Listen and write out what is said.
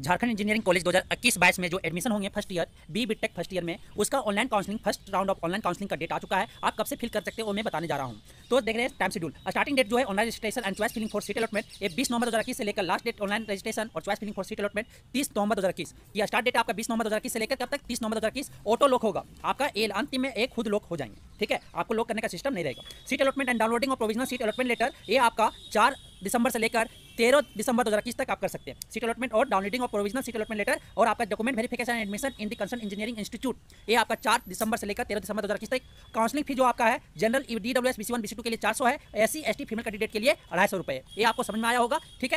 Jharkhand engineering college 2021-22 में जो admission होंगे first year B B tech first year में उसका online counselling first round of online counselling का डेट आ चुका है आप कब से फिल कर सकते हो मैं बताने जा रहा हूँ तो देख रहे हैं टाइम शेड्यूल स्टार्टिंग डेट जो है online registration and choice filling for seat allotment ए बीस नवंबर दो से लेकर लास्ट डेट ऑनलाइन रजिस्ट्रेशन और choice filling for seat allotment तीस नवंबर दो या स्टार्ट डेट आपका बीस नवंबर दो से लेकर कब तक तीस नवंबर दो ऑटो लॉक होगा आपका एल अंतिम में एक खुद लॉक हो जाएंगे ठीक है आपको लॉक करने का सिस्टम नहीं रहेगा सीट अलॉटमेंट एंड डाउनलोडिंग और प्रोविजनल सीट अलॉटमेंट लेटर ये आपका चार दिसंबर से लेकर तेरह दिसंबर दो हज़ार तक आप कर सकते हैं सीट अलॉटमेंट और डाउनलोडिंग और प्रोविजनल सीट अलॉटमेंट लेटर और आपका document verification admission in the concern engineering institute ये आपका चार दिसंबर से लेकर तेरह दिसंबर दो हज़ार तक काउंसलिंग फी जो आपका है general D W S B C one B C two के लिए चार सौ है S C S T female candidate के लिए अढ़ाई सौ रुपये ये आपको समझ में आया होगा ठीक है